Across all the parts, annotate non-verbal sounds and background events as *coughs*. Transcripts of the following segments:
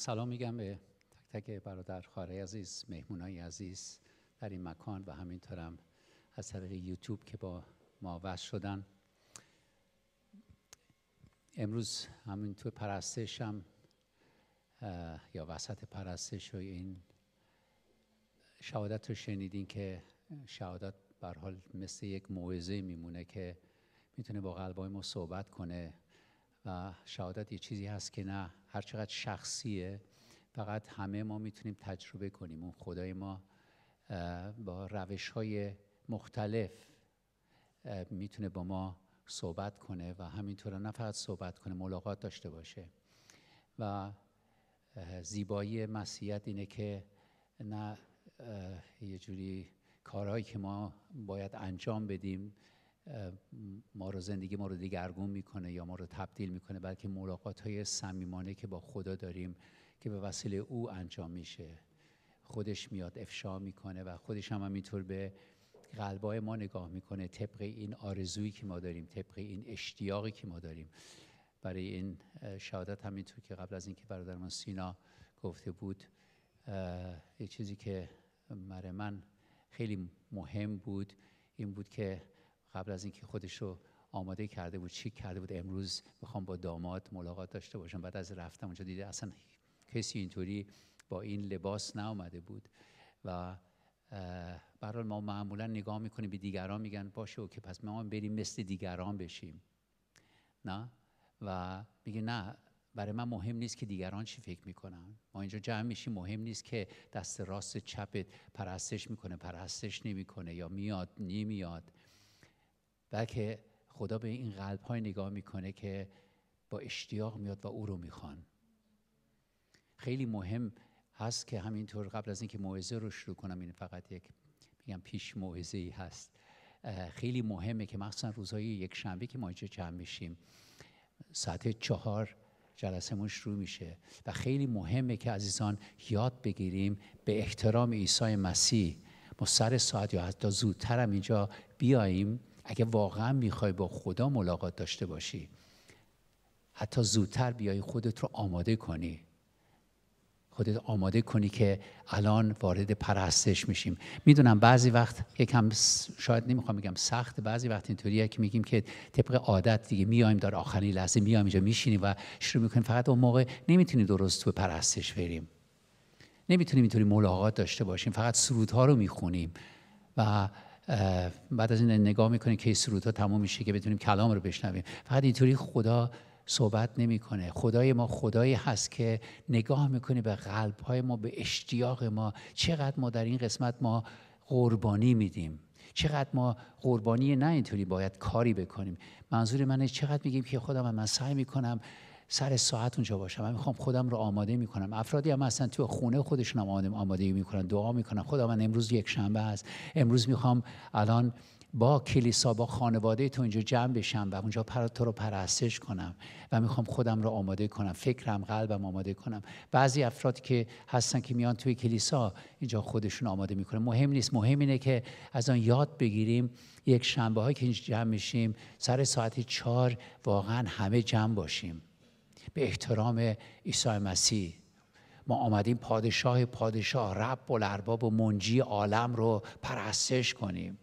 سلام میگم به تک تک برادر خاره عزیز مهمونای عزیز در این مکان و همینطورم از طریق یوتیوب که با ما وصل شدن امروز همینطور پرستش هم یا وسط پرستش و این شهادت رو شنیدین که شهادت بر حال مثل یک موعظه میمونه که میتونه با قلبای ما صحبت کنه و شهادت یه چیزی هست که نه هر چقدر شخصیه فقط همه ما میتونیم تجربه کنیم اون خدای ما با روش های مختلف میتونه با ما صحبت کنه و همینطور نه فقط صحبت کنه ملاقات داشته باشه و زیبایی مسیحیت اینه که نه یه جوری کارهایی که ما باید انجام بدیم ما رو زندگی ما رو دیگرگون میکنه یا ما رو تبدیل میکنه بلکه ملاقات های صمیمانه که با خدا داریم که به وسیله او انجام میشه خودش میاد افشا میکنه و خودش هم همینطور به قلبای ما نگاه میکنه طبق این آرزویی که ما داریم طبق این اشتیاقی که ما داریم برای این شهادت همینطور که قبل از اینکه برادرمان سینا گفته بود یه چیزی که برای من خیلی مهم بود این بود که قبل از اینکه خودش رو آماده کرده بود چیک کرده بود امروز میخوام با داماد ملاقات داشته باشم بعد از رفتم اونجا دیده اصلا کسی اینطوری با این لباس نیومده بود و برای ما معمولا نگاه میکنیم به دیگران میگن باشه که پس ما بریم مثل دیگران بشیم نه و میگه نه برای من مهم نیست که دیگران چی فکر میکنن ما اینجا جمع میشیم مهم نیست که دست راست چپت پرستش میکنه پرستش نمیکنه یا میاد نمیاد بلکه خدا به این قلب های نگاه میکنه که با اشتیاق میاد و او رو میخوان خیلی مهم هست که همینطور قبل از اینکه موعظه رو شروع کنم این فقط یک میگم پیش موعظه ای هست خیلی مهمه که مخصوصا روزهای یک شنبه که ما اینجا جمع میشیم ساعت چهار جلسمون شروع میشه و خیلی مهمه که عزیزان یاد بگیریم به احترام عیسی مسیح ما سر ساعت یا حتی زودتر هم اینجا بیاییم اگه واقعا میخوای با خدا ملاقات داشته باشی حتی زودتر بیای خودت رو آماده کنی خودت آماده کنی که الان وارد پرستش میشیم میدونم بعضی وقت یکم شاید نمیخوام بگم سخت بعضی وقت اینطوریه که میگیم که طبق عادت دیگه میایم در آخرین لحظه میایم اینجا میشینیم و شروع میکنیم فقط اون موقع نمیتونیم درست تو پرستش بریم نمیتونیم اینطوری ملاقات داشته باشیم فقط سرودها رو میخونیم و بعد از این نگاه میکنیم که سرودها تموم میشه که بتونیم کلام رو بشنویم فقط اینطوری خدا صحبت نمیکنه خدای ما خدایی هست که نگاه میکنه به قلب های ما به اشتیاق ما چقدر ما در این قسمت ما قربانی میدیم چقدر ما قربانی نه اینطوری باید کاری بکنیم منظور من چقدر میگیم که خدا من, من سعی میکنم سر ساعت اونجا باشم من میخوام خودم رو آماده میکنم افرادی هم اصلا تو خونه خودشون هم آماده میکنن دعا میکنم خدا من امروز یک شنبه است. امروز میخوام الان با کلیسا با خانواده تو اینجا جمع بشم و اونجا پر تو رو پرستش کنم و میخوام خودم رو آماده کنم فکرم قلبم آماده کنم بعضی افراد که هستن که میان توی کلیسا اینجا خودشون آماده میکنن مهم نیست مهم اینه که از آن یاد بگیریم یک شنبه هایی که اینجا جمع میشیم سر ساعت چهار واقعا همه جمع باشیم به احترام عیسی مسیح ما آمدیم پادشاه پادشاه رب و لرباب و منجی عالم رو پرستش کنیم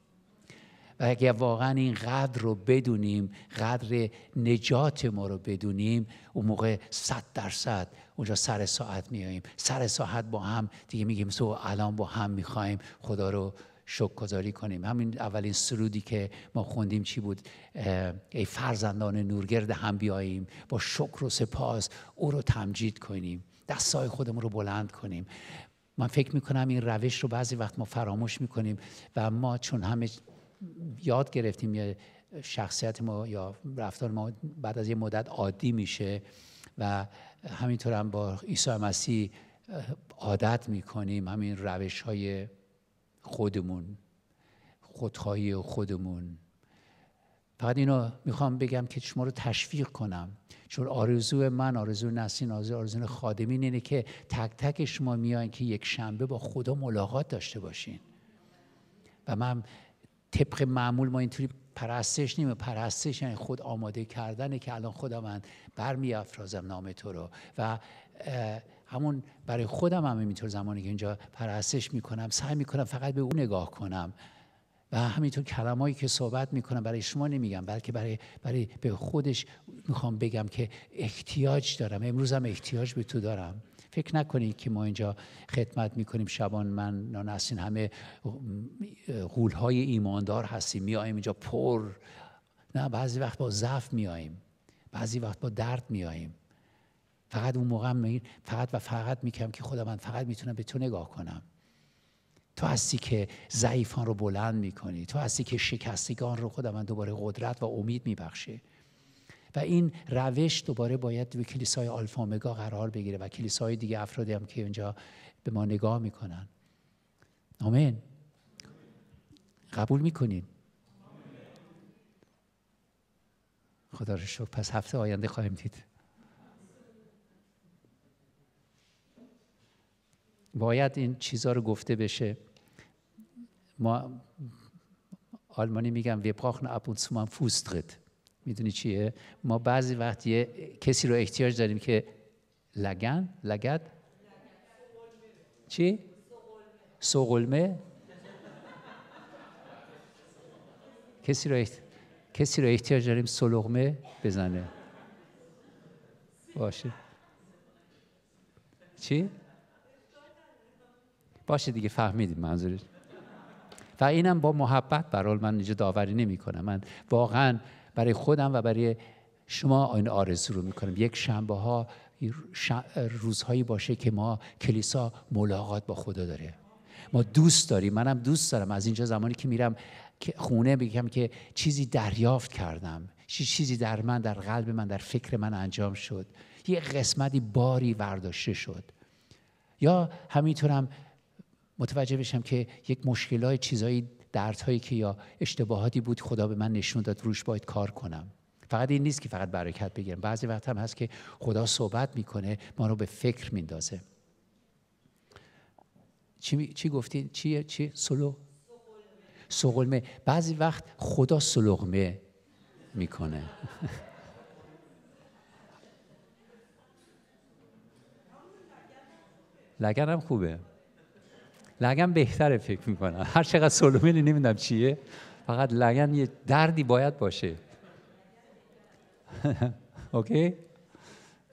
و اگر واقعا این قدر رو بدونیم قدر نجات ما رو بدونیم اون موقع صد درصد اونجا سر ساعت میاییم سر ساعت با هم دیگه میگیم سو الان با هم میخوایم خدا رو شکرگزاری کنیم همین اولین سرودی که ما خوندیم چی بود ای فرزندان نورگرد هم بیاییم با شکر و سپاس او رو تمجید کنیم دستای خودمون رو بلند کنیم من فکر میکنم این روش رو بعضی وقت ما فراموش میکنیم و ما چون همه یاد گرفتیم یا شخصیت ما یا رفتار ما بعد از یه مدت عادی میشه و همینطور هم با عیسی مسیح عادت میکنیم همین روش های خودمون خودخواهی خودمون فقط اینو میخوام بگم که شما رو تشویق کنم چون آرزو من آرزو نسین آرزو آرزو خادمین اینه که تک تک شما میاین که یک شنبه با خدا ملاقات داشته باشین و من طبق معمول ما اینطوری پرستش نیمه پرستش یعنی خود آماده کردنه که الان خدا من برمیافرازم نام تو رو و همون برای خودم هم همینطور زمانی که اینجا پرستش میکنم سعی میکنم فقط به اون نگاه کنم و همینطور کلمایی که صحبت میکنم برای شما نمیگم بلکه برای, برای به خودش میخوام بگم که احتیاج دارم امروز هم احتیاج به تو دارم فکر نکنید که ما اینجا خدمت میکنیم شبان من نانستین همه غولهای ایماندار هستیم میاییم اینجا پر نه بعضی وقت با ضعف میاییم بعضی وقت با درد میاییم فقط اون موقع می فقط و فقط میکردم که خدا فقط میتونم به تو نگاه کنم تو هستی که ضعیفان رو بلند میکنی تو هستی که شکستگان رو خدا من دوباره قدرت و امید میبخشه و این روش دوباره باید به کلیسای آلفامگا قرار بگیره و کلیسای دیگه افرادی هم که اینجا به ما نگاه میکنن آمین قبول میکنین خدا رو شکر پس هفته آینده خواهیم دید باید این چیزها رو گفته بشه ما آلمانی میگم وی brauchen ab میدونی چیه ما بعضی وقت کسی رو احتیاج داریم که لگن لگد چی سوقلمه کسی رو کسی رو احتیاج داریم سلغمه بزنه باشه چی باشه دیگه فهمیدید منظورش و اینم با محبت برحال من اینجا داوری نمی کنم من واقعا برای خودم و برای شما این آرزو رو میکنم یک شنبه ها روزهایی باشه که ما کلیسا ملاقات با خدا داره ما دوست داریم منم دوست دارم از اینجا زمانی که میرم خونه بگم که چیزی دریافت کردم چیزی در من در قلب من در فکر من انجام شد یه قسمتی باری برداشته شد یا همینطورم متوجه بشم که یک های چیزایی هایی که یا اشتباهاتی بود خدا به من نشون داد روش باید کار کنم فقط این نیست که فقط برکت بگیرم بعضی وقت هم هست که خدا صحبت میکنه ما رو به فکر میندازه چی, چی گفتی؟ چیه؟ چی؟ سلو؟ سلوغمه بعضی وقت خدا سلغمه میکنه *laughs* لگن خوبه لگن بهتره فکر میکنم هر چقدر سلومیلی نمیدونم چیه فقط لگن یه دردی باید باشه *laughs* اوکی؟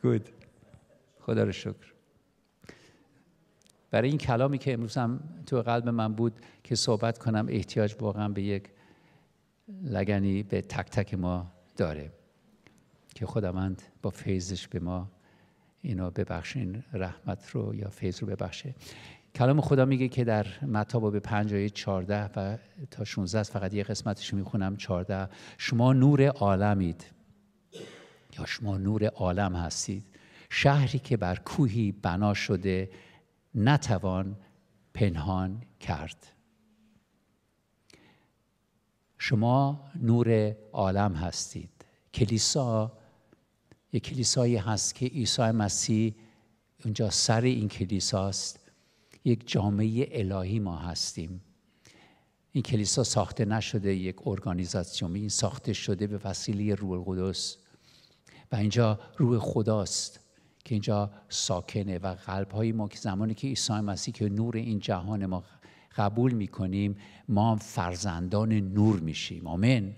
گود خدا رو شکر برای این کلامی که امروز هم تو قلب من بود که صحبت کنم احتیاج واقعا به یک لگنی به تک تک ما داره که خداوند با فیضش به ما اینا ببخشین رحمت رو یا فیض رو ببخشه کلام خدا میگه که در متا به پنج چارده و تا 16 فقط یه قسمتش میخونم چارده شما نور عالمید یا شما نور عالم هستید شهری که بر کوهی بنا شده نتوان پنهان کرد شما نور عالم هستید کلیسا یک کلیسایی هست که عیسی مسیح اونجا سر این کلیساست یک جامعه الهی ما هستیم این کلیسا ساخته نشده یک ارگانیزاسیون این ساخته شده به وسیله روح القدس و اینجا روح خداست که اینجا ساکنه و های ما که زمانی که عیسی مسیح که نور این جهان ما قبول میکنیم ما فرزندان نور میشیم آمین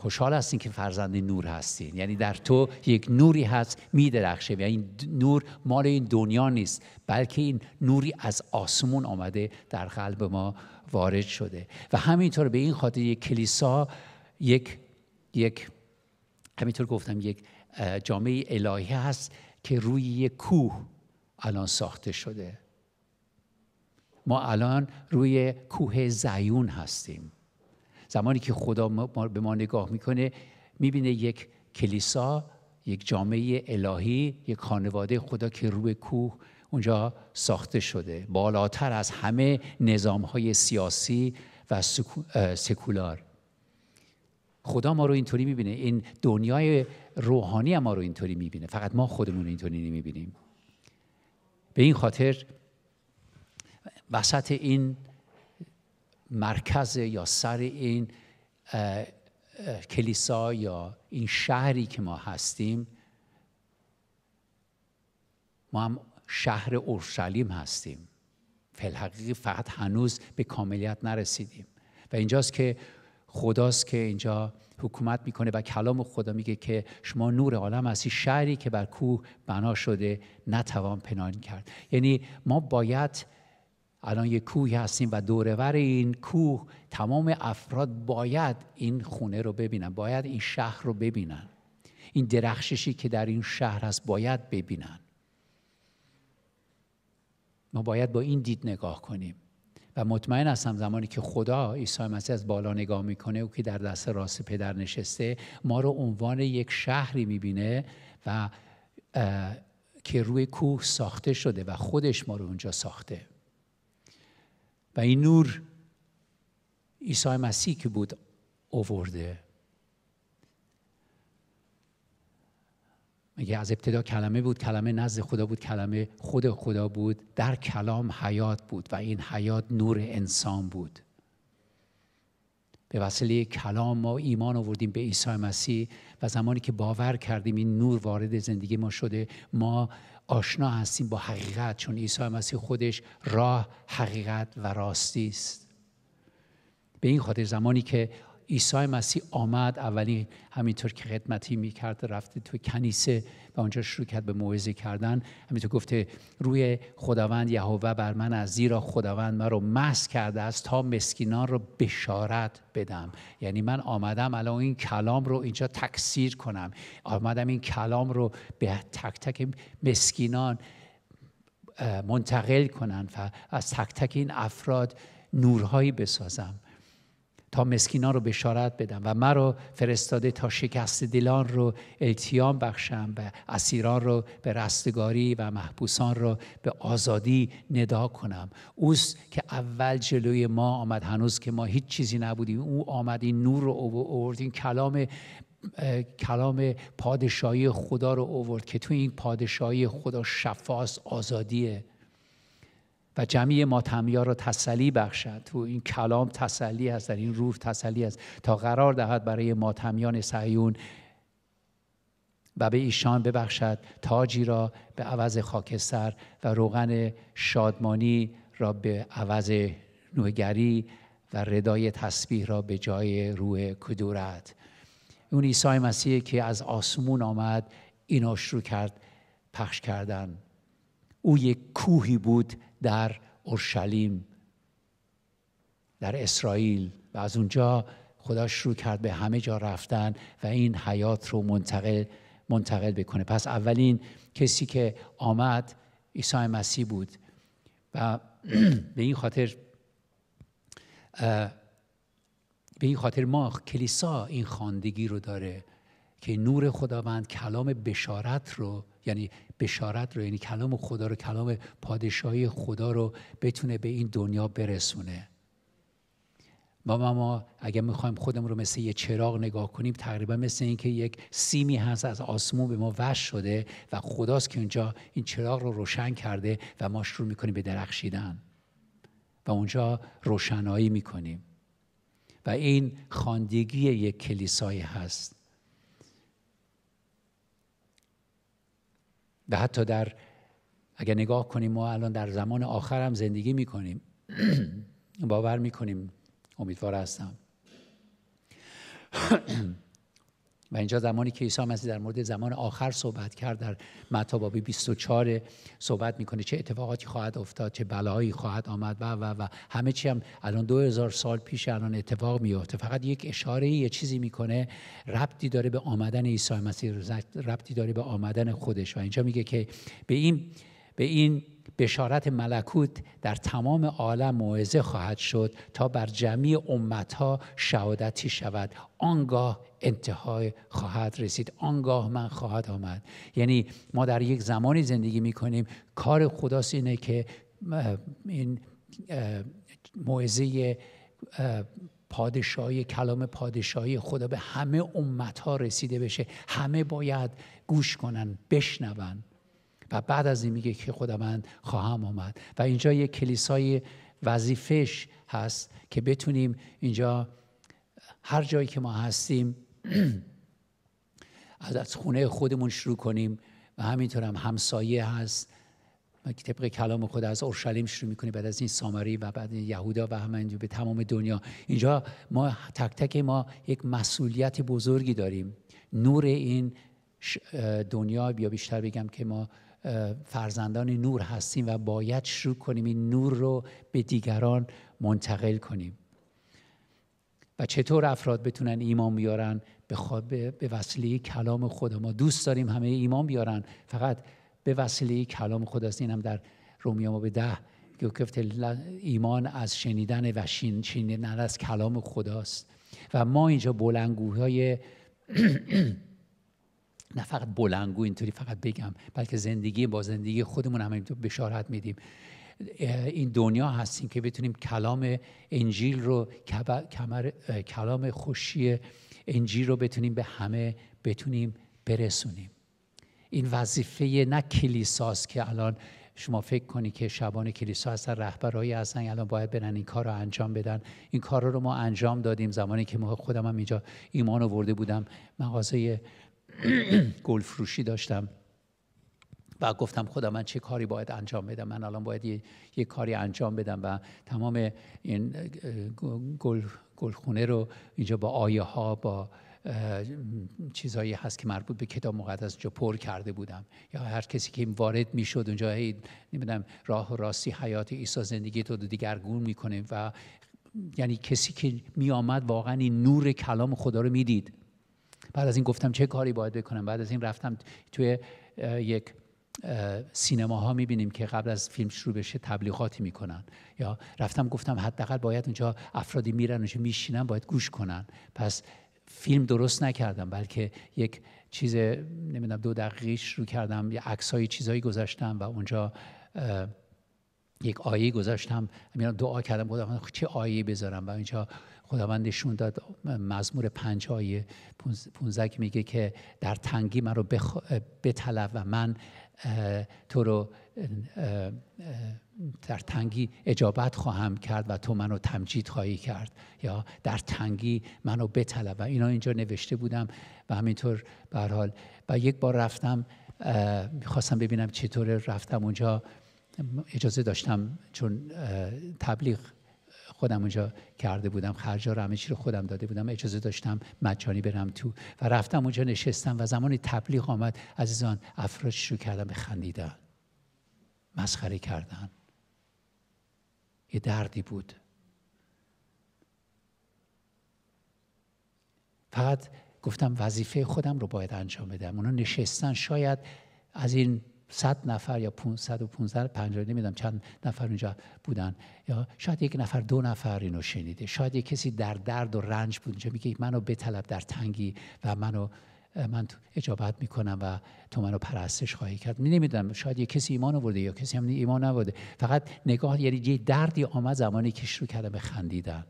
خوشحال هستین که فرزند نور هستین یعنی در تو یک نوری هست میدرخشه و این نور مال این دنیا نیست بلکه این نوری از آسمون آمده در قلب ما وارد شده و همینطور به این خاطر یک کلیسا یک یک همینطور گفتم یک جامعه الهی هست که روی یک کوه الان ساخته شده ما الان روی کوه زیون هستیم زمانی که خدا به ما نگاه میکنه میبینه یک کلیسا یک جامعه الهی یک خانواده خدا که روی کوه اونجا ساخته شده بالاتر از همه نظام های سیاسی و سکولار خدا ما رو اینطوری میبینه این دنیای روحانی ما رو اینطوری میبینه فقط ما خودمون رو اینطوری نمیبینیم به این خاطر وسط این مرکز یا سر این کلیسا یا این شهری که ما هستیم ما هم شهر اورشلیم هستیم فلحقیقی فقط هنوز به کاملیت نرسیدیم و اینجاست که خداست که اینجا حکومت میکنه و کلام خدا میگه که شما نور عالم هستی شهری که بر کوه بنا شده نتوان پنهان کرد یعنی ما باید الان یه کوهی هستیم و دورور این کوه تمام افراد باید این خونه رو ببینن باید این شهر رو ببینن این درخششی که در این شهر هست باید ببینن ما باید با این دید نگاه کنیم و مطمئن هستم زمانی که خدا عیسی مسیح از بالا نگاه میکنه او که در دست راست پدر نشسته ما رو عنوان یک شهری میبینه و که روی کوه ساخته شده و خودش ما رو اونجا ساخته و این نور عیسی مسیح که بود اوورده مگه از ابتدا کلمه بود کلمه نزد خدا بود کلمه خود خدا بود در کلام حیات بود و این حیات نور انسان بود به وسیله کلام ما ایمان آوردیم به عیسی مسیح و زمانی که باور کردیم این نور وارد زندگی ما شده ما آشنا هستیم با حقیقت چون عیسی مسیح خودش راه حقیقت و راستی است به این خاطر زمانی که عیسی مسیح آمد اولی همینطور که خدمتی میکرد رفته تو کنیسه و اونجا شروع کرد به موعظه کردن همینطور گفته روی خداوند یهوه بر من از زیرا خداوند من رو کرده است تا مسکینان رو بشارت بدم یعنی من آمدم الان این کلام رو اینجا تکثیر کنم آمدم این کلام رو به تک تک مسکینان منتقل کنن و از تک تک این افراد نورهایی بسازم تا مسکینا رو بشارت بدم و مرا فرستاده تا شکست دلان رو التیام بخشم و اسیران رو به رستگاری و محبوسان رو به آزادی ندا کنم اوست که اول جلوی ما آمد هنوز که ما هیچ چیزی نبودیم او آمد این نور رو آورد این کلام کلام پادشاهی خدا رو آورد که تو این پادشاهی خدا شفاست آزادیه و جمعی ماتمیا را تسلی بخشد تو این کلام تسلی است در این روح تسلی است تا قرار دهد برای ماتمیان سعیون و به ایشان ببخشد تاجی را به عوض خاکستر و روغن شادمانی را به عوض نوگری و ردای تسبیح را به جای روح کدورت اون عیسی مسیح که از آسمون آمد اینا شروع کرد پخش کردن او یک کوهی بود در اورشلیم در اسرائیل و از اونجا خدا شروع کرد به همه جا رفتن و این حیات رو منتقل منتقل بکنه پس اولین کسی که آمد عیسی مسیح بود و *clears throat* به این خاطر به این خاطر ما کلیسا این خواندگی رو داره که نور خداوند کلام بشارت رو یعنی بشارت رو یعنی کلام خدا رو کلام پادشاهی خدا رو بتونه به این دنیا برسونه ما ما اگر میخوایم خودمون رو مثل یه چراغ نگاه کنیم تقریبا مثل اینکه یک سیمی هست از آسمون به ما وش شده و خداست که اونجا این چراغ رو روشن کرده و ما شروع میکنیم به درخشیدن و اونجا روشنایی میکنیم و این خاندگی یک کلیسایی هست و حتی در اگر نگاه کنیم ما الان در زمان آخر هم زندگی کنیم. *clears throat* باور میکنیم امیدوار هستم *clears throat* و اینجا زمانی که عیسی مسیح در مورد زمان آخر صحبت کرد در متی باب 24 صحبت میکنه چه اتفاقاتی خواهد افتاد چه بلایی خواهد آمد و و و همه چی هم الان 2000 سال پیش الان اتفاق میفته فقط یک اشاره یه چیزی میکنه ربطی داره به آمدن عیسی مسیح ربطی داره به آمدن خودش و اینجا میگه که به این به این بشارت ملکوت در تمام عالم موعظه خواهد شد تا بر جمعی امتها شهادتی شود آنگاه انتهای خواهد رسید آنگاه من خواهد آمد یعنی ما در یک زمانی زندگی می کنیم کار خداست اینه که این موعظه پادشاهی کلام پادشاهی خدا به همه امت ها رسیده بشه همه باید گوش کنن بشنون و بعد از این میگه که خدا من خواهم آمد و اینجا یک کلیسای وظیفش هست که بتونیم اینجا هر جایی که ما هستیم *clears throat* از خونه خودمون شروع کنیم و همینطور هم همسایه هست طبق کلام خود از اورشلیم شروع میکنیم بعد از این سامری و بعد این یهودا و اینجا به تمام دنیا اینجا ما تک تک ما یک مسئولیت بزرگی داریم نور این دنیا بیا بیشتر بگم که ما فرزندان نور هستیم و باید شروع کنیم این نور رو به دیگران منتقل کنیم و چطور افراد بتونن ایمان بیارن به, به وسیله کلام خدا ما دوست داریم همه ایمان بیارن فقط به وسیله کلام خداست است این هم در رومیا به ده گفت ایمان از شنیدن و شنیدن از کلام خداست و ما اینجا بلنگوهای *clears throat* نه فقط بلنگو اینطوری فقط بگم بلکه زندگی با زندگی خودمون هم اینطور بشارت میدیم این دنیا هستیم که بتونیم کلام انجیل رو کمر، کلام خوشی انجیل رو بتونیم به همه بتونیم برسونیم این وظیفه نه کلیساست که الان شما فکر کنید که شبان کلیسا هستن رهبرهایی هستن الان باید برن این کار رو انجام بدن این کار رو ما انجام دادیم زمانی که ما خودم هم اینجا ایمان آورده بودم مغازه *coughs* گل فروشی داشتم و گفتم خدا من چه کاری باید انجام بدم من الان باید یه, کاری انجام بدم و تمام این گل گلخونه رو اینجا با آیه ها با چیزایی هست که مربوط به کتاب مقدس جا پر کرده بودم یا هر کسی که وارد میشد اونجا هی نمیدونم راه و راستی حیات عیسی زندگی تو دیگرگون میکنه و یعنی کسی که میآمد واقعا این نور کلام خدا رو میدید بعد از این گفتم چه کاری باید بکنم بعد از این رفتم توی یک سینما ها میبینیم که قبل از فیلم شروع بشه تبلیغاتی میکنن یا رفتم گفتم حداقل باید اونجا افرادی میرن اونجا میشینن باید گوش کنن پس فیلم درست نکردم بلکه یک چیز نمیدونم دو دقیقی شروع کردم یه عکسای چیزایی گذاشتم و اونجا یک آیه گذاشتم میرم دعا کردم گفتم خب چه آیه بذارم و اینجا خداوندشون داد مزمور پنج آیه پونزک میگه که در تنگی من رو بخ... بطلب و من تو رو در تنگی اجابت خواهم کرد و تو منو تمجید خواهی کرد یا در تنگی منو بطلب و اینا اینجا نوشته بودم و همینطور به حال و یک بار رفتم میخواستم ببینم چطور رفتم اونجا اجازه داشتم چون تبلیغ خودم اونجا کرده بودم خرجا رو همه چی رو خودم داده بودم اجازه داشتم مجانی برم تو و رفتم اونجا نشستم و زمانی تبلیغ آمد عزیزان افراد شروع کردم به خندیدن مسخره کردن یه دردی بود فقط گفتم وظیفه خودم رو باید انجام بدم اونا نشستن شاید از این 100 نفر یا 500 و 500 50 نمیدونم چند نفر اونجا بودن یا شاید یک نفر دو نفر اینو شنیده شاید یک کسی در درد و رنج بود اونجا میگه منو بطلب در تنگی و منو من اجابت میکنم و تو منو پرستش خواهی کرد می نمیدونم شاید یک کسی ایمان آورده یا کسی هم ایمان نبوده فقط نگاه یعنی یه دردی آمد زمانی که شروع کردم به خندیدن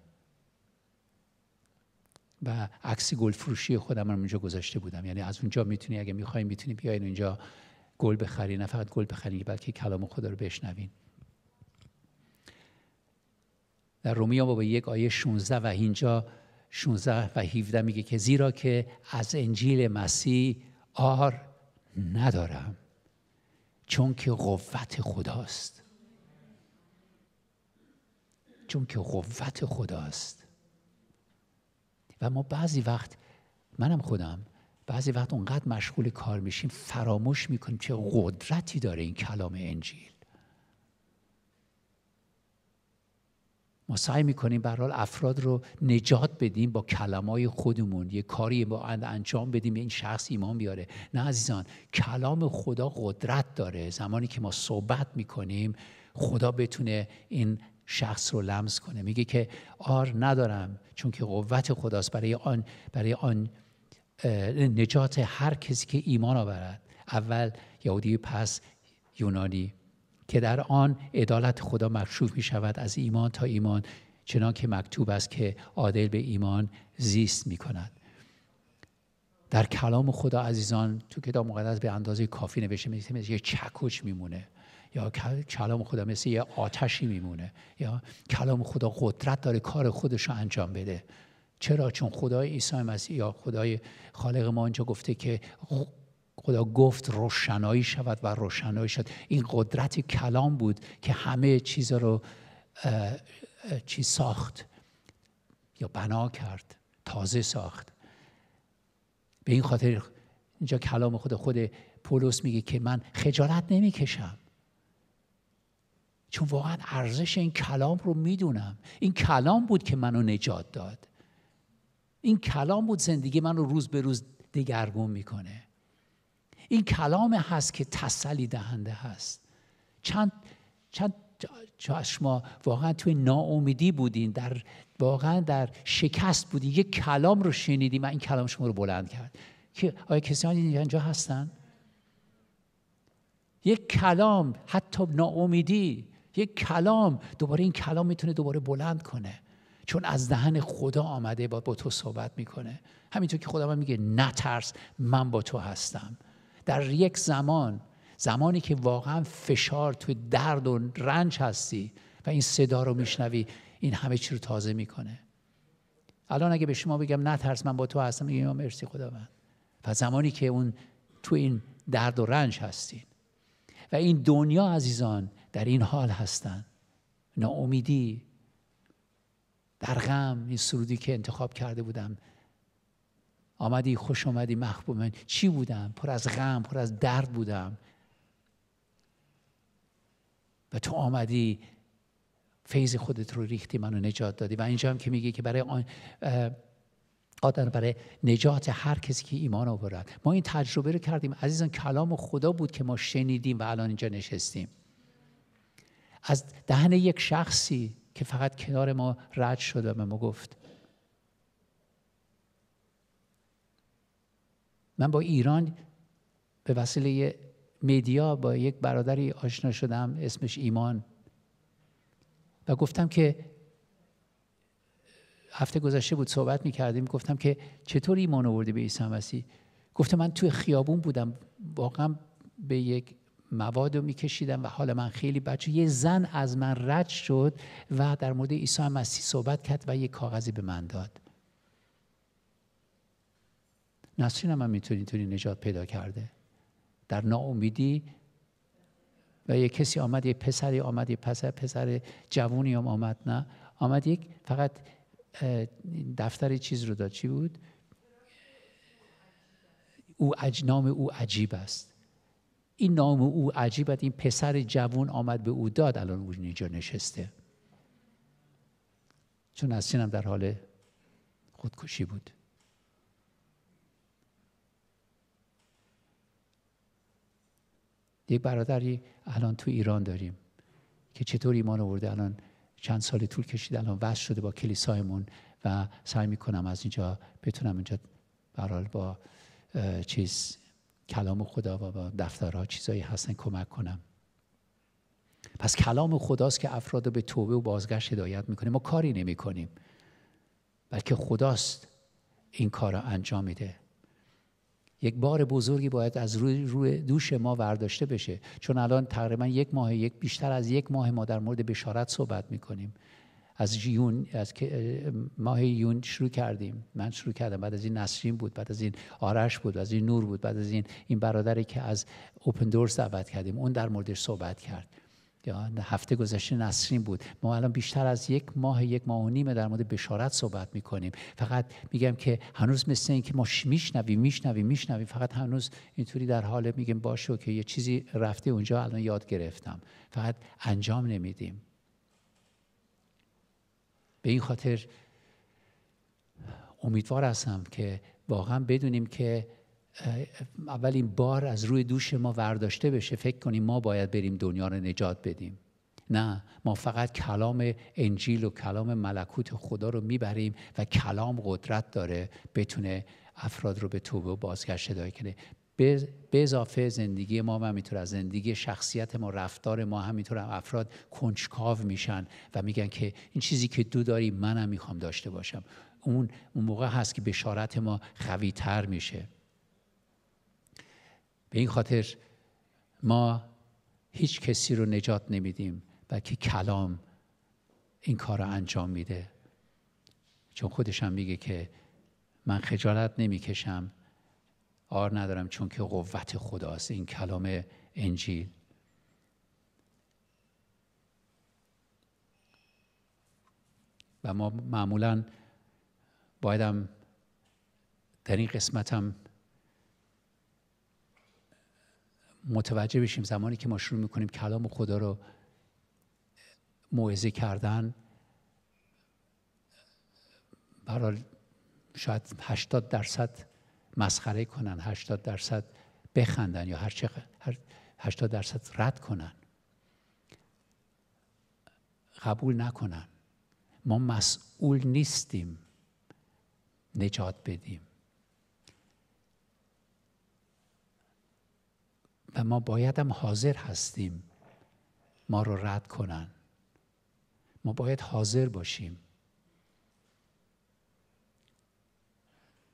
و عکس گل فروشی خودم رو اونجا گذاشته بودم یعنی از اونجا میتونی اگه میخوایم میتونی بیاین اونجا گل بخری نه فقط گل بخری بلکه کلام خدا رو بشنوین در رومیان با یک آیه 16 و اینجا 16 و 17 میگه که زیرا که از انجیل مسیح آر ندارم چون که قوت خداست چون که قوت خداست و ما بعضی وقت منم خودم بعضی وقت اونقدر مشغول کار میشیم فراموش میکنیم چه قدرتی داره این کلام انجیل ما سعی میکنیم برحال افراد رو نجات بدیم با کلمای خودمون یه کاری با انجام بدیم این شخص ایمان بیاره نه عزیزان کلام خدا قدرت داره زمانی که ما صحبت میکنیم خدا بتونه این شخص رو لمس کنه میگه که آر ندارم چون که قوت خداست برای آن برای آن نجات هر کسی که ایمان آورد اول یهودی پس یونانی که در آن عدالت خدا مکشوف می شود از ایمان تا ایمان چنان که مکتوب است که عادل به ایمان زیست می کند در کلام خدا عزیزان تو کتاب مقدس به اندازه کافی نوشته مثل, مثل یه چکش میمونه یا کلام خدا مثل یه آتشی میمونه یا کلام خدا قدرت داره کار خودش رو انجام بده چرا چون خدای عیسی مسیح یا خدای خالق ما اینجا گفته که خدا گفت روشنایی شود و روشنایی شد این قدرت کلام بود که همه چیز رو چی ساخت یا بنا کرد تازه ساخت به این خاطر اینجا کلام خود خود پولس میگه که من خجالت نمیکشم چون واقعا ارزش این کلام رو میدونم این کلام بود که منو نجات داد این کلام بود زندگی من رو روز به روز دگرگون میکنه این کلام هست که تسلی دهنده هست چند چند شما واقعا توی ناامیدی بودین در واقعا در شکست بودین یک کلام رو شنیدیم من این کلام شما رو بلند کرد که آیا کسانی اینجا هستن یک کلام حتی ناامیدی یک کلام دوباره این کلام میتونه دوباره بلند کنه چون از دهن خدا آمده با, تو صحبت میکنه همینطور که خدا میگه نترس من با تو هستم در یک زمان زمانی که واقعا فشار توی درد و رنج هستی و این صدا رو میشنوی این همه چی رو تازه میکنه الان اگه به شما بگم نترس من با تو هستم میگم یا مرسی خداوند و زمانی که اون تو این درد و رنج هستین و این دنیا عزیزان در این حال هستن ناامیدی در غم این سرودی که انتخاب کرده بودم آمدی خوش آمدی محبوب من چی بودم پر از غم پر از درد بودم و تو آمدی فیض خودت رو ریختی منو نجات دادی و اینجا هم که میگه که برای آن قادر برای نجات هر کسی که ایمان آورد ما این تجربه رو کردیم عزیزان کلام خدا بود که ما شنیدیم و الان اینجا نشستیم از دهن یک شخصی که فقط کنار ما رد شد و به ما گفت من با ایران به وسیله میدیا با یک برادری آشنا شدم اسمش ایمان و گفتم که هفته گذشته بود صحبت می کردیم گفتم که چطور ایمان آورده به عیسی مسیح گفته من توی خیابون بودم واقعا به یک مواد رو میکشیدم و حال من خیلی بچه یه زن از من رد شد و در مورد عیسی مسیح صحبت کرد و یه کاغذی به من داد نسرین هم میتونی اینطوری نجات پیدا کرده در ناامیدی و یه کسی آمد یه پسری آمد یه پسر پسر جوونی هم آمد نه آمد یک فقط دفتر چیز رو داد چی بود او اجنام او عجیب است این نام او عجیبت این پسر جوون آمد به او داد الان او اینجا نشسته چون از هم در حال خودکشی بود یک برادری الان تو ایران داریم که چطور ایمان آورده الان چند سال طول کشید الان وصل شده با کلیسایمون و سعی میکنم از اینجا بتونم اینجا برال با چیز کلام خدا و دفترها چیزایی هستن کمک کنم پس کلام خداست که افراد رو به توبه و بازگشت هدایت میکنه ما کاری نمی کنیم بلکه خداست این کار را انجام میده یک بار بزرگی باید از روی, روی دوش ما ورداشته بشه چون الان تقریبا یک ماه یک بیشتر از یک ماه ما در مورد بشارت صحبت میکنیم از جیون از ماه یون شروع کردیم من شروع کردم بعد از این نسرین بود بعد از این آرش بود بعد از این نور بود بعد از این این برادری که از اوپن دورز دعوت کردیم اون در موردش صحبت کرد یا هفته گذشته نسرین بود ما الان بیشتر از یک ماه یک ماه و نیم در مورد بشارت صحبت میکنیم فقط میگم که هنوز مثل اینکه ما میشنویم میشنویم میشنویم فقط هنوز اینطوری در حال میگم باشه که یه چیزی رفته اونجا الان یاد گرفتم فقط انجام نمیدیم به این خاطر امیدوار هستم که واقعا بدونیم که اولین بار از روی دوش ما ورداشته بشه فکر کنیم ما باید بریم دنیا رو نجات بدیم نه ما فقط کلام انجیل و کلام ملکوت خدا رو میبریم و کلام قدرت داره بتونه افراد رو به توبه و بازگشت هدایت کنه به اضافه زندگی ما و همینطور از زندگی شخصیت ما رفتار ما همینطور هم افراد کنجکاو میشن و میگن که این چیزی که دو داری منم میخوام داشته باشم اون اون موقع هست که بشارت ما خوی تر میشه به این خاطر ما هیچ کسی رو نجات نمیدیم بلکه کلام این کار رو انجام میده چون خودشم میگه که من خجالت نمیکشم آر ندارم چون که قوت خداست این کلام انجیل و ما معمولا بایدم در این قسمت هم متوجه بشیم زمانی که ما شروع میکنیم کلام خدا رو موعظه کردن برای شاید 80 درصد مسخره کنن 80 درصد بخندن یا هر 80 درصد رد کنن قبول نکنن ما مسئول نیستیم نجات بدیم و ما باید هم حاضر هستیم ما رو رد کنن ما باید حاضر باشیم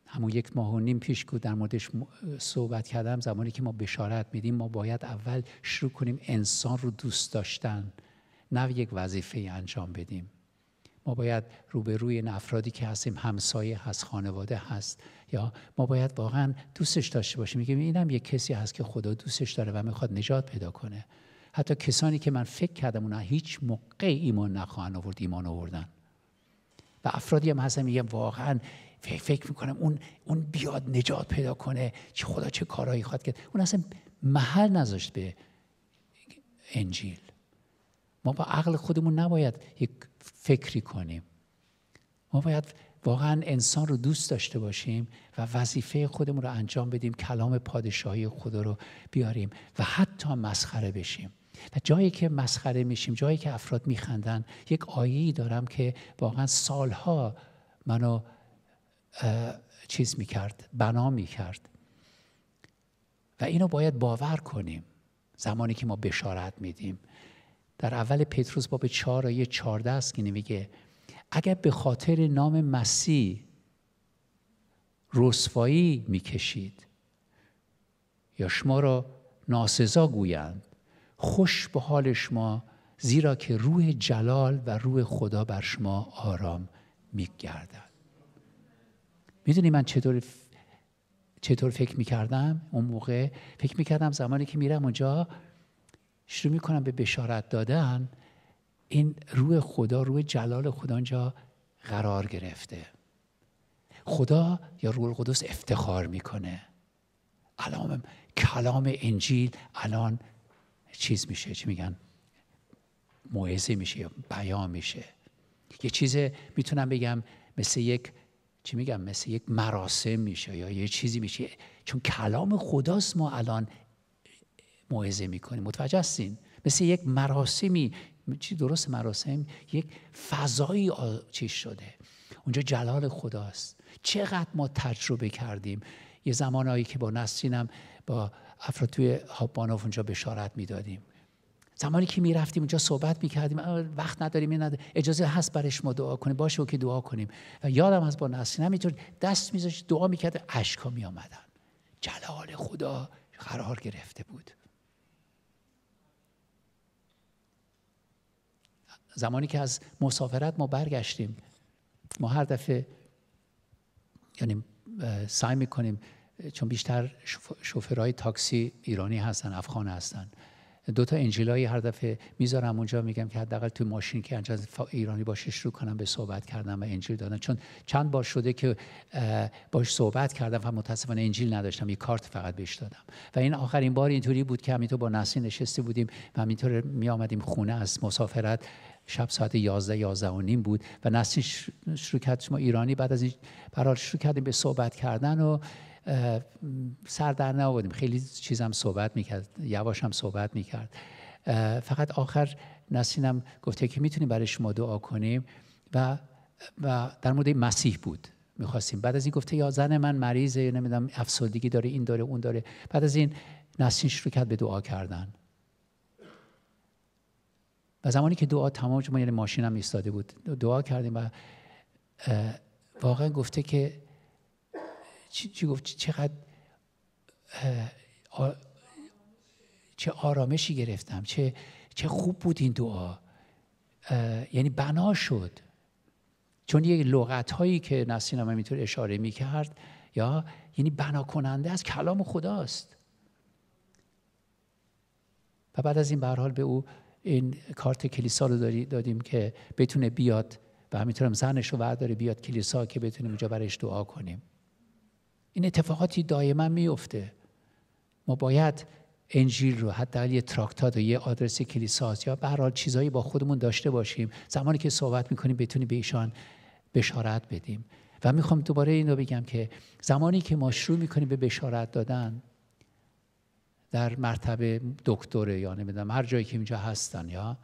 همون یک ماه و نیم پیش که در موردش صحبت کردم زمانی که ما بشارت میدیم ما باید اول شروع کنیم انسان رو دوست داشتن نه یک وظیفه انجام بدیم ما باید روبروی این افرادی که هستیم همسایه هست خانواده هست یا ما باید واقعا دوستش داشته باشیم میگیم اینم یک کسی هست که خدا دوستش داره و میخواد نجات پیدا کنه حتی کسانی که من فکر کردم اونها هیچ موقع ایمان نخواهند آورد ایمان آوردن و افرادی هم هستن میگم واقعا فکر میکنم اون اون بیاد نجات پیدا کنه چه خدا چه کارهایی خواهد کرد اون اصلا محل نذاشت به انجیل ما با عقل خودمون نباید یک فکری کنیم ما باید واقعا انسان رو دوست داشته باشیم و وظیفه خودمون رو انجام بدیم کلام پادشاهی خدا رو بیاریم و حتی مسخره بشیم و جایی که مسخره میشیم جایی که افراد میخندن یک آیه‌ای دارم که واقعا سالها منو چیز میکرد بنا میکرد و اینو باید باور کنیم زمانی که ما بشارت میدیم در اول پتروس باب چهار آیه چارده است که نمیگه اگر به خاطر نام مسیح رسوایی میکشید یا شما را ناسزا گویند خوش به حال شما زیرا که روح جلال و روح خدا بر شما آرام میگردد میدونی من چطور چطور فکر میکردم اون موقع فکر میکردم زمانی که میرم اونجا شروع میکنم به بشارت دادن این روح خدا روح جلال خدا اونجا قرار گرفته خدا یا روح القدس افتخار میکنه الان کلام انجیل الان چیز میشه چی میگن موعظه میشه یا بیان میشه یه چیز میتونم بگم مثل یک چی میگم مثل یک مراسم میشه یا یه چیزی میشه چون کلام خداست ما الان موعظه میکنیم متوجه هستین مثل یک مراسمی چی درست مراسم یک فضایی چی شده اونجا جلال خداست چقدر ما تجربه کردیم یه زمانهایی که با نسرینم با افراد توی هابانوف اونجا بشارت میدادیم زمانی که میرفتیم اونجا صحبت میکردیم وقت نداریم این اجازه هست برش ما دعا کنیم باشه که دعا کنیم و یادم از با نسرین همینطور دست میذاشت دعا میکرد اشکا میامدن جلال خدا قرار گرفته بود زمانی که از مسافرت ما برگشتیم ما هر دفعه یعنی سعی میکنیم چون بیشتر شوفرهای تاکسی ایرانی هستن افغان هستن دو تا انجیلایی هر دفعه میذارم اونجا میگم که حداقل تو ماشین که انجاز ایرانی باشه شروع کنم به صحبت کردم و انجیل دادن چون چند بار شده که باش صحبت کردم و متاسفانه انجیل نداشتم یه کارت فقط بهش دادم و این آخرین بار اینطوری بود که همینطور با نسلی نشسته بودیم و همینطور می آمدیم خونه از مسافرت شب ساعت 11 11 و نیم بود و نسلی شروع کرد شما ایرانی بعد از این برحال شروع کردیم به صحبت کردن و سر در نبودیم خیلی چیزم صحبت میکرد هم صحبت میکرد فقط آخر نسینم گفته که میتونیم برای شما دعا کنیم و و در مورد مسیح بود میخواستیم بعد از این گفته یا زن من مریضه نمیدونم افسردگی داره این داره اون داره بعد از این نسین شروع کرد به دعا کردن و زمانی که دعا تمام شد ما یعنی ماشینم ایستاده بود دعا کردیم و واقعا گفته که چی گفت چقدر چه آرامشی گرفتم چه, چه خوب بود این دعا یعنی بنا شد چون یه لغت هایی که نسیم هم اشاره میکرد یا یعنی بنا کننده از کلام خداست و بعد از این به حال به او این کارت کلیسا رو دادیم که بتونه بیاد و همینطورم زنش رو ورداره بیاد کلیسا که بتونیم اونجا برش دعا کنیم این اتفاقاتی دائما میفته ما باید انجیل رو حداقل یه تراکتات و یه آدرس کلیساست یا به هر چیزایی با خودمون داشته باشیم زمانی که صحبت میکنیم بتونیم به ایشان بشارت بدیم و میخوام دوباره این رو بگم که زمانی که ما شروع میکنیم به بشارت دادن در مرتبه دکتره یا نمیدونم هر جایی که اینجا هستن یا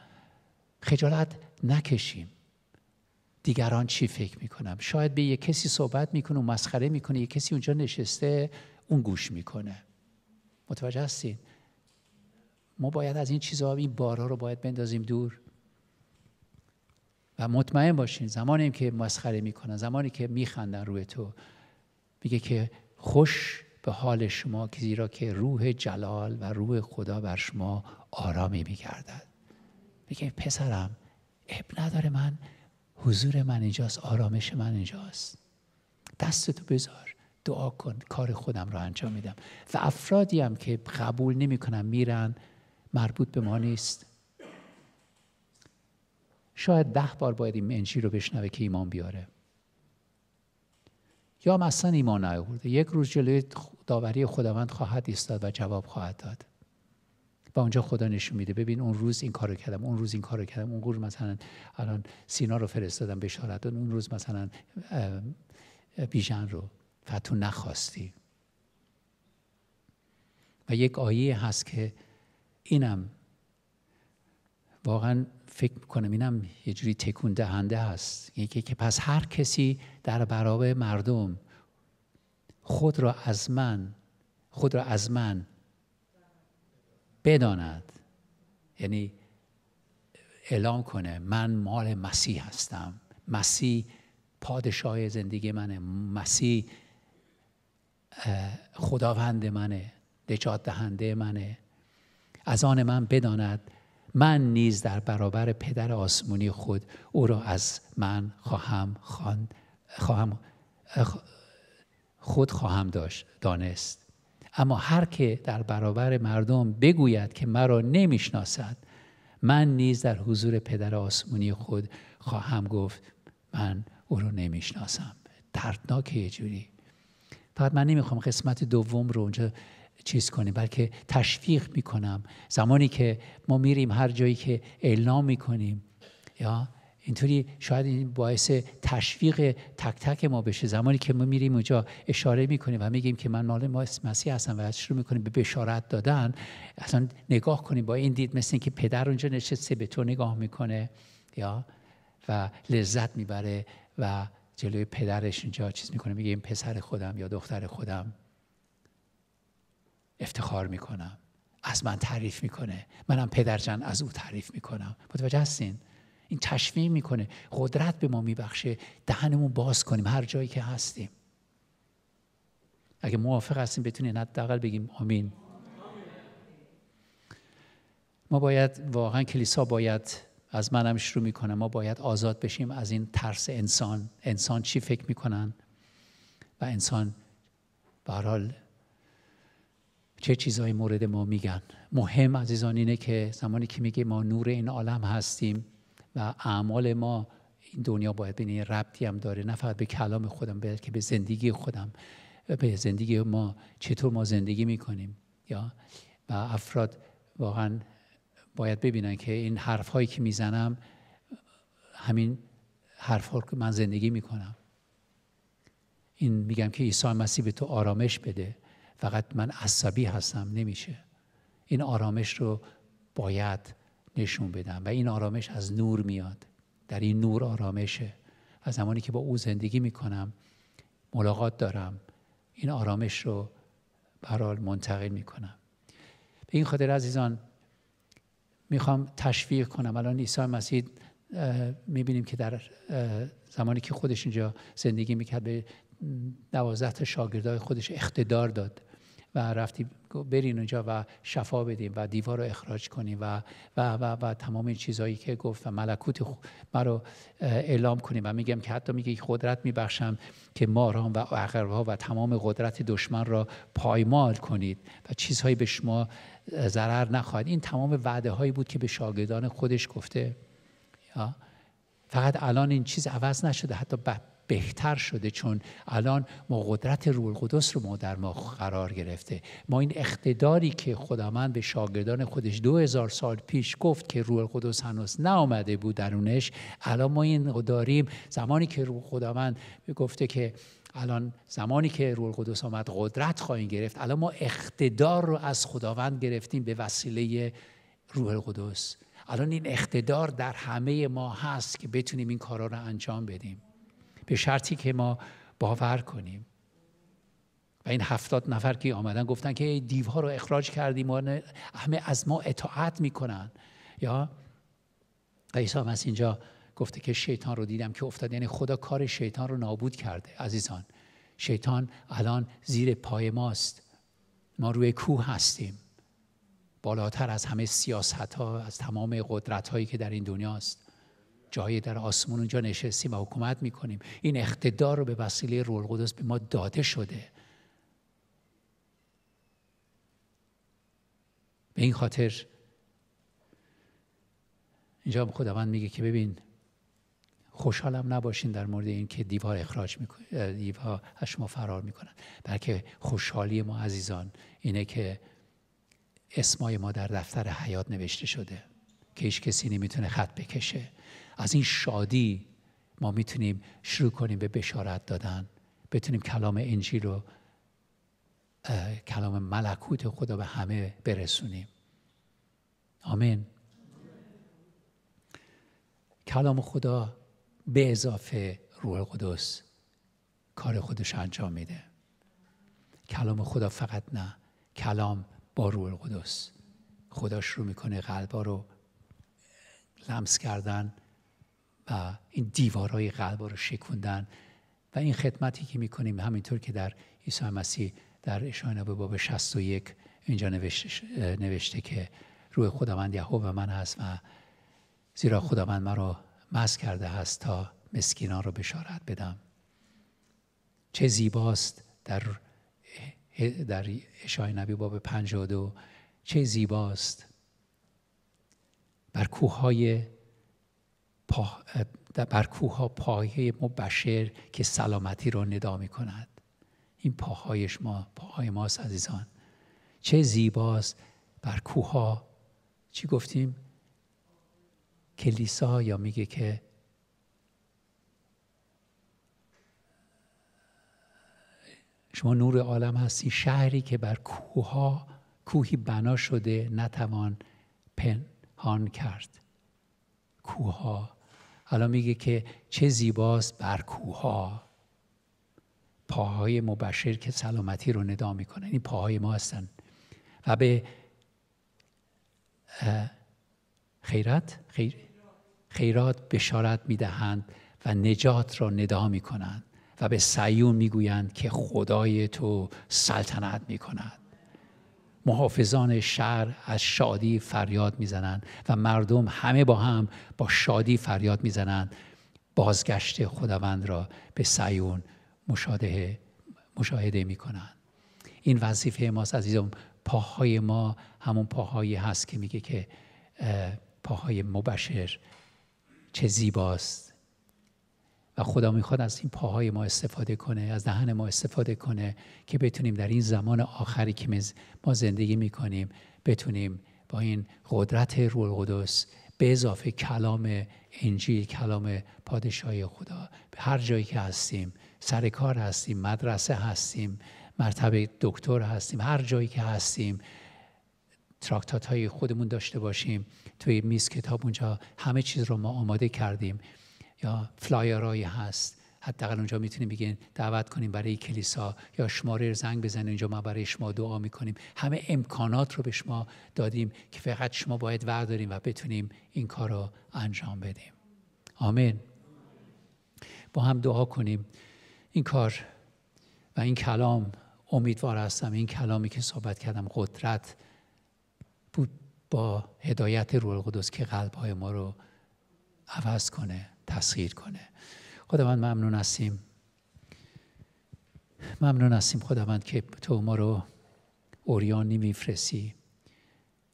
خجالت نکشیم دیگران چی فکر میکنم شاید به یه کسی صحبت میکنه و مسخره میکنه یه کسی اونجا نشسته اون گوش میکنه متوجه هستین ما باید از این چیزها این بارا رو باید بندازیم دور و مطمئن باشین زمانی که مسخره میکنن زمانی که میخندن روی تو میگه که خوش به حال شما که زیرا که روح جلال و روح خدا بر شما آرامی میگردد میگه پسرم اب نداره من حضور من اینجاست آرامش من اینجاست دستتو بذار دعا کن کار خودم رو انجام میدم و افرادی هم که قبول نمیکنن میرن مربوط به ما نیست شاید ده بار باید این رو بشنوه که ایمان بیاره یا هم اصلا ایمان نیاورده یک روز جلوی داوری خداوند خواهد ایستاد و جواب خواهد داد و اونجا خدا نشون میده ببین اون روز این کارو کردم اون روز این کارو کردم اون روز مثلا الان سینا رو فرستادم بشارت اون روز مثلا بیژن رو و تو نخواستی و یک آیه هست که اینم واقعا فکر میکنم اینم یه جوری تکون دهنده هست یکی که پس هر کسی در برابر مردم خود را از من خود را از من بداند یعنی اعلام کنه من مال مسیح هستم مسیح پادشاه زندگی منه مسیح خداوند منه نجات دهنده منه از آن من بداند من نیز در برابر پدر آسمونی خود او را از من خواهم خواهم خود خواهم داشت دانست اما هر که در برابر مردم بگوید که مرا نمیشناسد من نیز در حضور پدر آسمونی خود خواهم گفت من او رو نمیشناسم دردناک یه جوری فقط من نمیخوام قسمت دوم رو اونجا چیز کنیم بلکه تشویق میکنم زمانی که ما میریم هر جایی که اعلام میکنیم یا اینطوری شاید این باعث تشویق تک تک ما بشه زمانی که ما میریم اونجا اشاره میکنیم و میگیم که من مال مسیح هستم و شروع میکنیم به بشارت دادن اصلا نگاه کنیم با این دید مثل اینکه پدر اونجا نشسته به تو نگاه میکنه یا و لذت میبره و جلوی پدرش اونجا چیز میکنه میگه این پسر خودم یا دختر خودم افتخار میکنم از من تعریف میکنه منم جان از او تعریف میکنم متوجه هستین این تشویق میکنه قدرت به ما میبخشه دهنمون باز کنیم هر جایی که هستیم اگه موافق هستیم بتونیم حداقل بگیم آمین ما باید واقعا کلیسا باید از منم شروع میکنه ما باید آزاد بشیم از این ترس انسان انسان چی فکر میکنن و انسان به چه چیزهای مورد ما میگن مهم عزیزان اینه که زمانی که میگه ما نور این عالم هستیم و اعمال ما این دنیا باید بین ربطی هم داره نه فقط به کلام خودم بلکه به زندگی خودم به زندگی ما چطور ما زندگی میکنیم یا و افراد واقعا باید ببینن که این حرف هایی که میزنم همین حرف ها که من زندگی میکنم این میگم که عیسی مسیح به تو آرامش بده فقط من عصبی هستم نمیشه این آرامش رو باید نشون بدم و این آرامش از نور میاد در این نور آرامشه و زمانی که با او زندگی میکنم ملاقات دارم این آرامش رو برال منتقل میکنم به این خاطر عزیزان میخوام تشویق کنم الان عیسی مسیح میبینیم که در زمانی که خودش اینجا زندگی میکرد به دوازده تا شاگردای خودش اقتدار داد و رفتی برین اونجا و شفا بدیم و دیوار رو اخراج کنیم و و و, و تمام این چیزهایی که گفت و ملکوت رو اعلام کنیم و میگم که حتی میگه قدرت میبخشم که ماران و ها و تمام قدرت دشمن را پایمال کنید و چیزهایی به شما ضرر نخواهد این تمام وعده هایی بود که به شاگردان خودش گفته فقط الان این چیز عوض نشده حتی بهتر شده چون الان ما قدرت روح القدس رو ما در ما قرار گرفته ما این اقتداری که خداوند به شاگردان خودش دو هزار سال پیش گفت که روح القدس هنوز نامده بود درونش الان ما این داریم زمانی که روح خداوند گفته که الان زمانی که روح القدس آمد قدرت خواهیم گرفت الان ما اقتدار رو از خداوند گرفتیم به وسیله روح القدس الان این اقتدار در همه ما هست که بتونیم این کارا رو انجام بدیم به شرطی که ما باور کنیم و این هفتاد نفر که آمدن گفتن که دیوها رو اخراج کردیم و همه از ما اطاعت میکنن یا و عیسی از اینجا گفته که شیطان رو دیدم که افتاد یعنی خدا کار شیطان رو نابود کرده عزیزان شیطان الان زیر پای ماست ما روی کوه هستیم بالاتر از همه سیاست ها از تمام قدرت هایی که در این دنیاست جایی در آسمون اونجا نشستیم و حکومت میکنیم این اقتدار رو به وسیله روح به ما داده شده به این خاطر اینجا خداوند میگه که ببین خوشحالم نباشین در مورد این که دیوار اخراج میکنه دیوار از شما فرار میکنن بلکه خوشحالی ما عزیزان اینه که اسمای ما در دفتر حیات نوشته شده که هیچ کسی نمیتونه خط بکشه از این شادی ما میتونیم شروع کنیم به بشارت دادن بتونیم کلام انجیل رو کلام ملکوت خدا به همه برسونیم آمین کلام خدا به اضافه روح قدس کار خودش انجام میده کلام خدا فقط نه کلام با روح قدس خدا شروع میکنه قلبا رو لمس کردن این دیوارهای قلب رو شکوندن و این خدمتی که میکنیم همینطور که در عیسی مسیح در شای نبی باب 61 اینجا نوشته, نوشته که روح خداوند یهوه من هست و زیرا خداوند مرا مست کرده هست تا مسکینان رو بشارت بدم چه زیباست در در اشای نبی باب 52 چه زیباست بر کوههای پا بر کوه ها پایه مبشر که سلامتی را ندا می کند این پاهایش ما پاهای ماست عزیزان چه زیباست بر کوه ها چی گفتیم کلیسا یا میگه که شما نور عالم هستی شهری که بر کوه ها کوهی بنا شده نتوان پنهان کرد کوه ها حالا میگه که چه زیباست بر کوها پاهای مبشر که سلامتی رو ندا میکنن این پاهای ما هستن و به خیرات، خیرات بشارت میدهند و نجات را ندا میکنند و به سیون میگویند که خدای تو سلطنت میکند محافظان شهر از شادی فریاد میزنند و مردم همه با هم با شادی فریاد میزنند بازگشت خداوند را به سیون مشاهده مشاهده میکنند این وظیفه ماست عزیزم پاهای ما همون پاهایی هست که میگه که پاهای مبشر چه زیباست خدا میخواد از این پاهای ما استفاده کنه از دهن ما استفاده کنه که بتونیم در این زمان آخری که ما زندگی میکنیم بتونیم با این قدرت روح القدس به اضافه کلام انجیل کلام پادشاهی خدا به هر جایی که هستیم سر کار هستیم مدرسه هستیم مرتبه دکتر هستیم هر جایی که هستیم تراکتات های خودمون داشته باشیم توی میز کتاب اونجا همه چیز رو ما آماده کردیم یا فلایرایی هست حداقل اونجا میتونیم بگین دعوت کنیم برای کلیسا یا شماره زنگ بزنین اینجا ما برای شما دعا میکنیم همه امکانات رو به شما دادیم که فقط شما باید ورداریم و بتونیم این کار رو انجام بدیم آمین با هم دعا کنیم این کار و این کلام امیدوار هستم این کلامی که صحبت کردم قدرت بود با هدایت روح القدس که های ما رو عوض کنه تسخیر کنه خداوند ممنون هستیم ممنون هستیم خداوند که تو ما رو اوریان نمیفرسی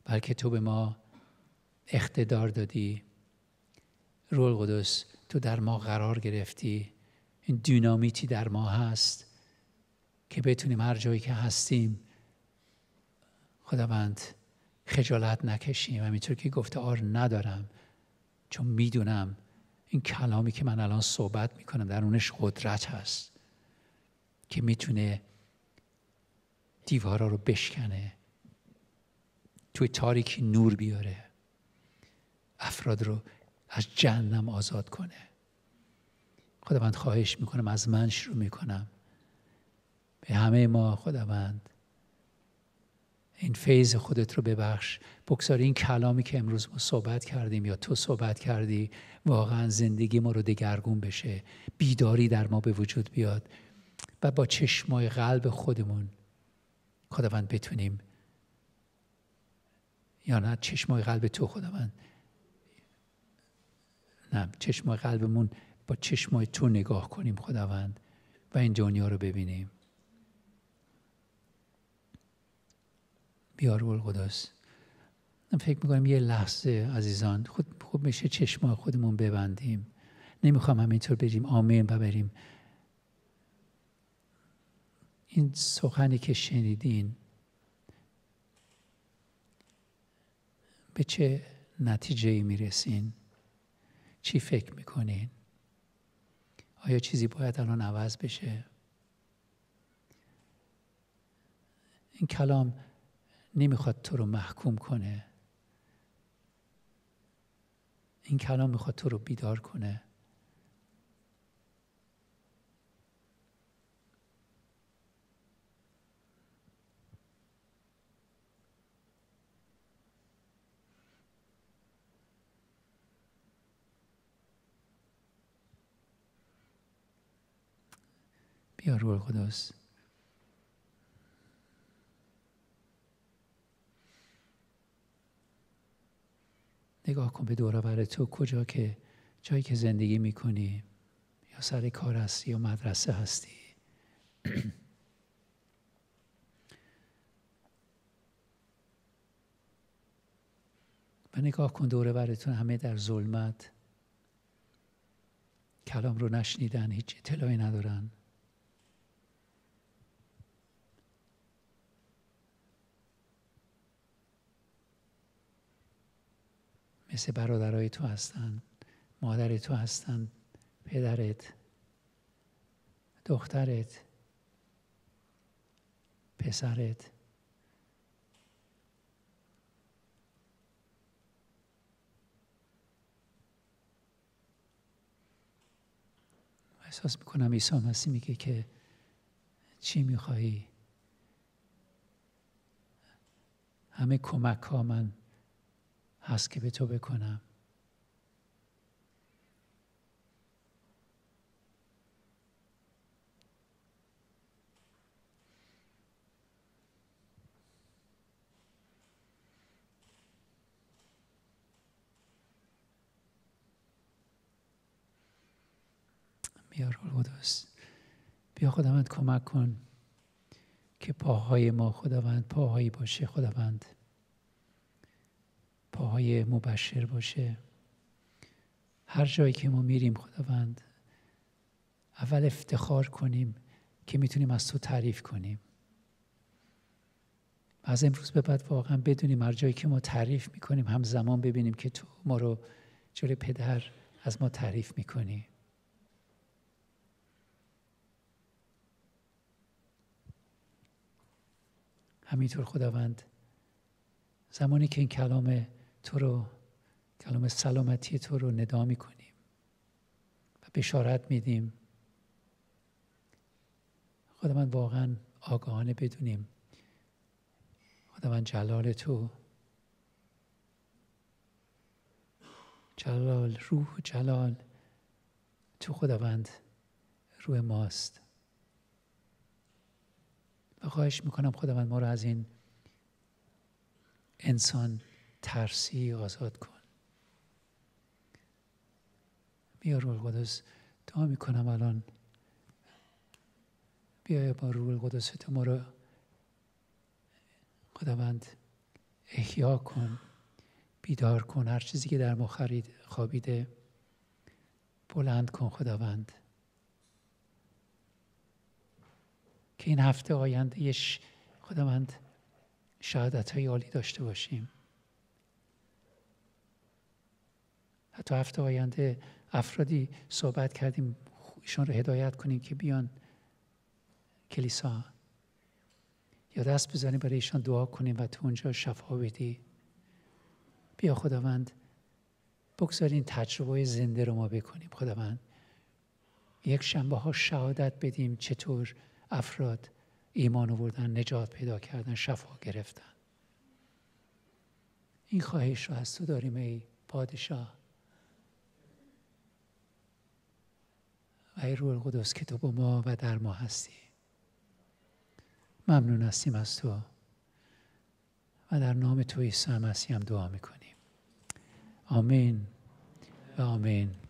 بلکه تو به ما اقتدار دادی رول تو در ما قرار گرفتی این دینامیتی در ما هست که بتونیم هر جایی که هستیم خداوند خجالت نکشیم همینطور که گفته آر ندارم چون میدونم این کلامی که من الان صحبت میکنم در اونش قدرت هست که میتونه دیوارا رو بشکنه توی تاریکی نور بیاره افراد رو از جهنم آزاد کنه خداوند خواهش میکنم از من شروع میکنم به همه ما خداوند این فیض خودت رو ببخش بگذار این کلامی که امروز ما صحبت کردیم یا تو صحبت کردی واقعا زندگی ما رو دگرگون بشه بیداری در ما به وجود بیاد و با چشمای قلب خودمون خداوند بتونیم یا نه چشمای قلب تو خداوند نه چشمای قلبمون با چشمای تو نگاه کنیم خداوند و این دنیا رو ببینیم بیارو من فکر میکنم یه لحظه عزیزان خود خوب میشه چشما خودمون ببندیم نمیخوام همینطور بریم آمین و بریم این سخنی که شنیدین به چه نتیجه ای میرسین چی فکر میکنین آیا چیزی باید الان عوض بشه این کلام نمیخواد تو رو محکوم کنه این کلام میخواد تو رو بیدار کنه بیا روح خداست نگاه کن به دوراور تو کجا که جایی که زندگی میکنی یا سر کار هستی یا مدرسه هستی *clears throat* و نگاه کن دوره همه در ظلمت کلام رو نشنیدن هیچ اطلاعی ندارن مثل برادرای تو هستن، مادر تو هستن، پدرت دخترت پسرت احساس میکنم عیسی مسیح میگه که چی میخوایی همه کمک ها من هست که به تو بکنم بیا بیا خداوند کمک کن که پاهای ما خداوند پاهایی باشه خداوند پاهای مبشر باشه هر جایی که ما میریم خداوند اول افتخار کنیم که میتونیم از تو تعریف کنیم از امروز به بعد واقعا بدونیم هر جایی که ما تعریف میکنیم همزمان ببینیم که تو ما رو جلوی پدر از ما تعریف میکنی همینطور خداوند زمانی که این کلام تو رو کلام سلامتی تو رو ندا کنیم و بشارت میدیم خدا من واقعا آگاهانه بدونیم خدا جلال تو جلال روح جلال تو خداوند روح ماست و خواهش میکنم خداوند ما رو از این انسان ترسی آزاد کن بیا روح القدس دعا میکنم الان بیا با روح القدس تو ما رو خداوند احیا کن بیدار کن هر چیزی که در ما خرید خوابیده بلند کن خداوند که این هفته آینده خداوند شهادت های عالی داشته باشیم تا هفته آینده افرادی صحبت کردیم ایشان رو هدایت کنیم که بیان کلیسا یا دست بزنیم برای ایشان دعا کنیم و تو اونجا شفا بدی بیا خداوند بگذارین تجربه زنده رو ما بکنیم خداوند یک شنبه ها شهادت بدیم چطور افراد ایمان آوردن نجات پیدا کردن شفا گرفتن این خواهش رو از تو داریم ای پادشاه ای روح القدس که تو با ما و در ما هستی ممنون هستیم از تو و در نام تو عیسی مسیح هم دعا میکنیم آمین و آمین